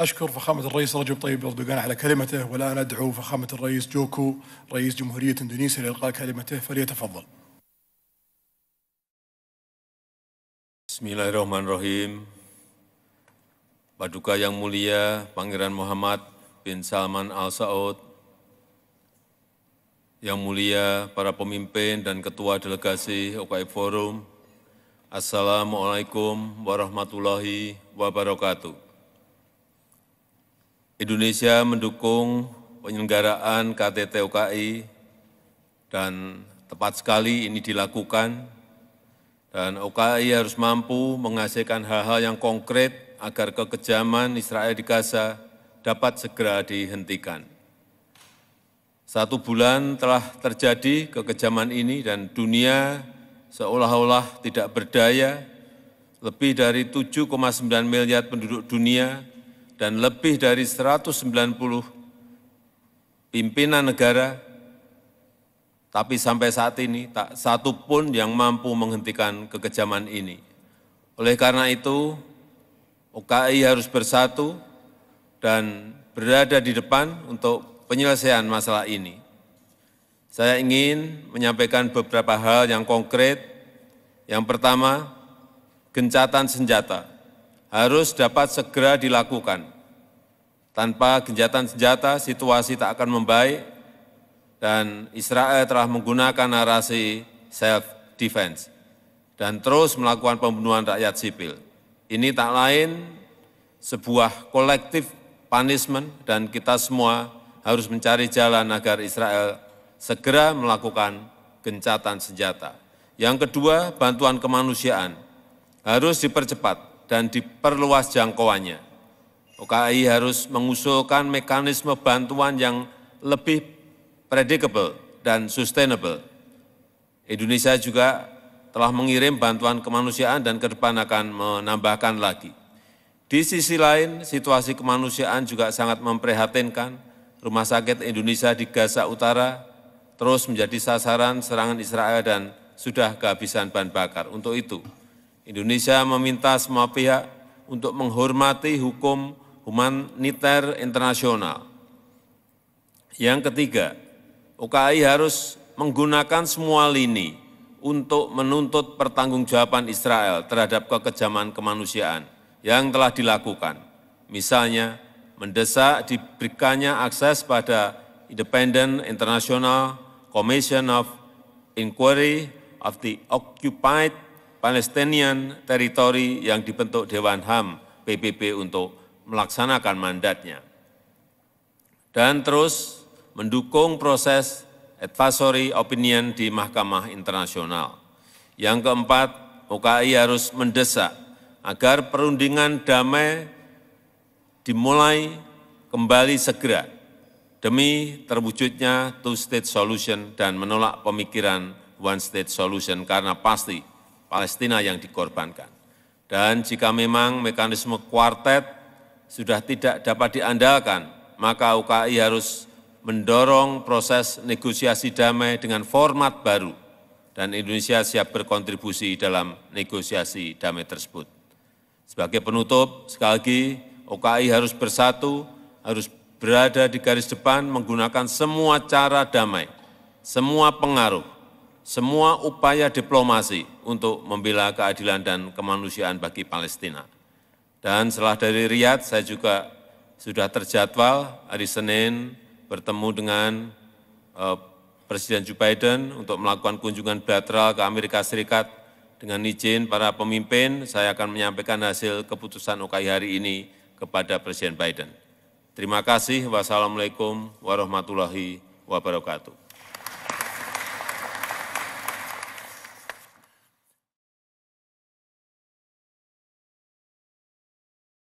أشكر فخامة الرئيس رجب طيب أردوغان على كلمته والآن أدعو فخامة الرئيس جوكو رئيس جمهورية إندونيسيا لإلقاء كلمته فليتفضل Bismillahirrahmanirrahim. Paduka yang mulia Pangeran Muhammad bin Salman Al Saud, yang mulia para pemimpin dan ketua delegasi OKI Forum, Assalamualaikum warahmatullahi wabarakatuh. Indonesia mendukung penyelenggaraan KTT OKI dan tepat sekali ini dilakukan dan OKI harus mampu menghasilkan hal-hal yang konkret agar kekejaman Israel di Gaza dapat segera dihentikan. Satu bulan telah terjadi kekejaman ini dan dunia seolah-olah tidak berdaya, lebih dari 7,9 miliar penduduk dunia dan lebih dari 190 pimpinan negara tapi sampai saat ini tak satu pun yang mampu menghentikan kekejaman ini. Oleh karena itu, UKI harus bersatu dan berada di depan untuk penyelesaian masalah ini. Saya ingin menyampaikan beberapa hal yang konkret. Yang pertama, gencatan senjata harus dapat segera dilakukan. Tanpa gencatan senjata, situasi tak akan membaik dan Israel telah menggunakan narasi self-defense dan terus melakukan pembunuhan rakyat sipil. Ini tak lain sebuah kolektif punishment dan kita semua harus mencari jalan agar Israel segera melakukan gencatan senjata. Yang kedua, bantuan kemanusiaan harus dipercepat dan diperluas jangkauannya. OKI harus mengusulkan mekanisme bantuan yang lebih predictable, dan sustainable. Indonesia juga telah mengirim bantuan kemanusiaan dan ke depan akan menambahkan lagi. Di sisi lain, situasi kemanusiaan juga sangat memprihatinkan. Rumah sakit Indonesia di Gaza Utara terus menjadi sasaran serangan Israel dan sudah kehabisan bahan bakar. Untuk itu, Indonesia meminta semua pihak untuk menghormati hukum humaniter internasional. Yang ketiga, UKI harus menggunakan semua lini untuk menuntut pertanggungjawaban Israel terhadap kekejaman kemanusiaan yang telah dilakukan. Misalnya, mendesak diberikannya akses pada Independent International Commission of Inquiry of the Occupied Palestinian Territory yang dibentuk Dewan HAM PBB untuk melaksanakan mandatnya. Dan terus mendukung proses advisory opinion di Mahkamah Internasional. Yang keempat, UKI harus mendesak agar perundingan damai dimulai kembali segera demi terwujudnya two-state solution dan menolak pemikiran one-state solution karena pasti Palestina yang dikorbankan. Dan jika memang mekanisme kuartet sudah tidak dapat diandalkan, maka UKI harus mendorong proses negosiasi damai dengan format baru dan Indonesia siap berkontribusi dalam negosiasi damai tersebut. Sebagai penutup, sekali lagi OKI harus bersatu, harus berada di garis depan menggunakan semua cara damai, semua pengaruh, semua upaya diplomasi untuk membela keadilan dan kemanusiaan bagi Palestina. Dan setelah dari Riyadh, saya juga sudah terjadwal hari Senin bertemu dengan eh, Presiden Joe Biden untuk melakukan kunjungan bilateral ke Amerika Serikat. Dengan izin para pemimpin, saya akan menyampaikan hasil keputusan UKI hari ini kepada Presiden Biden. Terima kasih. Wassalamualaikum warahmatullahi wabarakatuh.